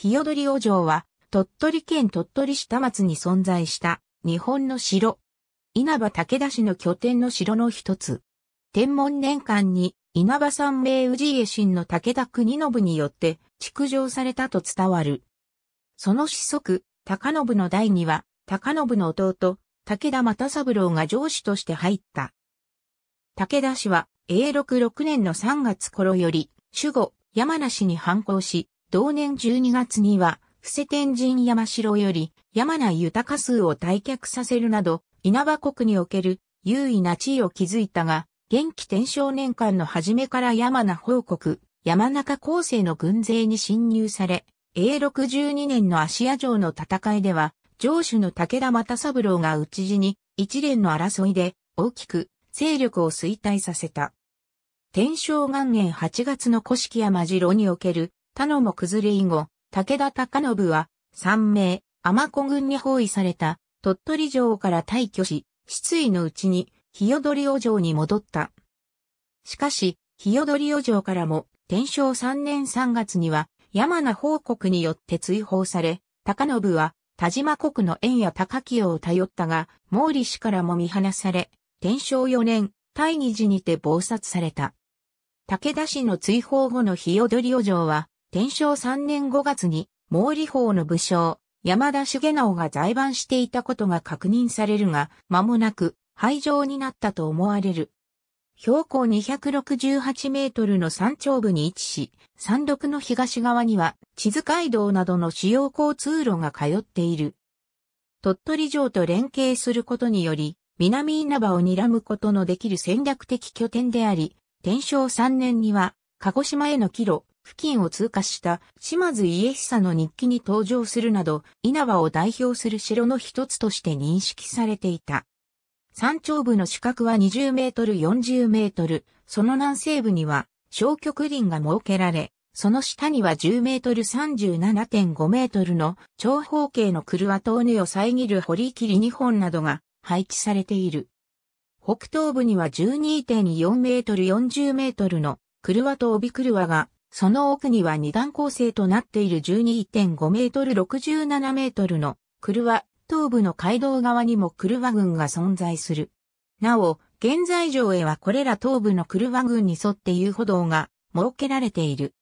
日よどりお城は、鳥取県鳥取市田松に存在した日本の城。稲葉武田氏の拠点の城の一つ。天文年間に稲葉三名氏家臣の武田国信によって築城されたと伝わる。その子息、高信の代には、高信の弟、武田又三郎が上司として入った。武田氏は、永禄6年の3月頃より、守護、山梨に反抗し、同年12月には、伏せ天神山城より山内豊数を退却させるなど、稲葉国における優位な地位を築いたが、元気天正年間の初めから山名報国、山中高生の軍勢に侵入され、A62 年の芦屋城の戦いでは、城主の武田又三郎が討ち死に、一連の争いで大きく勢力を衰退させた。天正元年8月の古式山城における田のも崩れ以後、武田隆信は、三名、天子軍に包囲された、鳥取城から退去し、失意のうちに、日踊りお城に戻った。しかし、日踊りお城からも、天正三年三月には、山名報国によって追放され、隆信は、田島国の縁や高清を頼ったが、毛利氏からも見放され、天正四年、大義寺にて暴殺された。武田氏の追放後の日踊りお城は、天正3年5月に毛利法の武将、山田重直が在番していたことが確認されるが、間もなく廃城になったと思われる。標高268メートルの山頂部に位置し、山麓の東側には地図街道などの主要交通路が通っている。鳥取城と連携することにより、南稲葉を睨むことのできる戦略的拠点であり、天正3年には、鹿児島への帰路、付近を通過した島津家久の日記に登場するなど、稲葉を代表する城の一つとして認識されていた。山頂部の四角は20メートル40メートル、その南西部には小極林が設けられ、その下には10メートル37.5メートルの長方形のクルワトーネを遮る堀切り2本などが配置されている。北東部には12.4メートル40メートルのクルワと帯クルワがその奥には二段構成となっている12.5メートル67メートルのクルワ、東部の街道側にもクルワが存在する。なお、現在上へはこれら東部のクルワに沿って遊歩道が設けられている。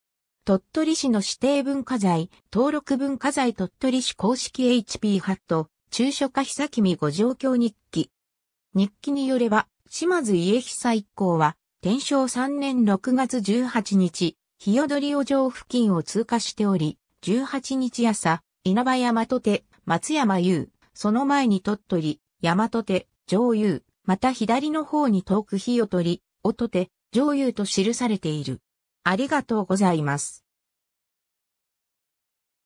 鳥取市の指定文化財、登録文化財鳥取市公式 HP ハット、中書化久君五状況日記。日記によれば、島津家久一行は、天正3年6月18日、日踊りお城付近を通過しており、18日朝、稲葉山とて、松山優、その前に鳥取、山とて、上優、また左の方に遠く日を取り、おとて、上優と記されている。ありがとうございます。